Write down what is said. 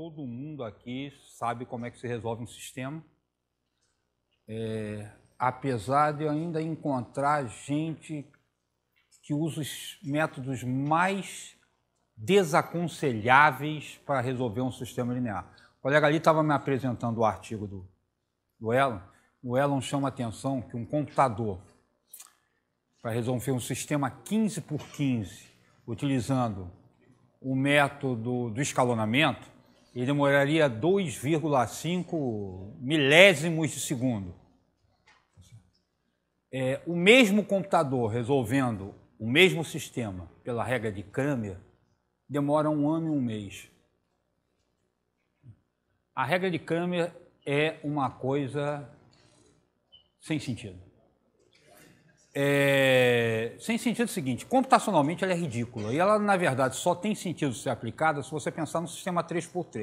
todo mundo aqui sabe como é que se resolve um sistema. É, apesar de eu ainda encontrar gente que usa os métodos mais desaconselháveis para resolver um sistema linear. O colega ali estava me apresentando o artigo do, do Elon. O Elon chama a atenção que um computador, para resolver um sistema 15 por 15, utilizando o método do escalonamento, ele demoraria 2,5 milésimos de segundo. É, o mesmo computador resolvendo o mesmo sistema pela regra de Cramer demora um ano e um mês. A regra de Cramer é uma coisa sem sentido. É, sem sentido é o seguinte: computacionalmente ela é ridícula. E ela, na verdade, só tem sentido ser aplicada se você pensar no sistema 3x3.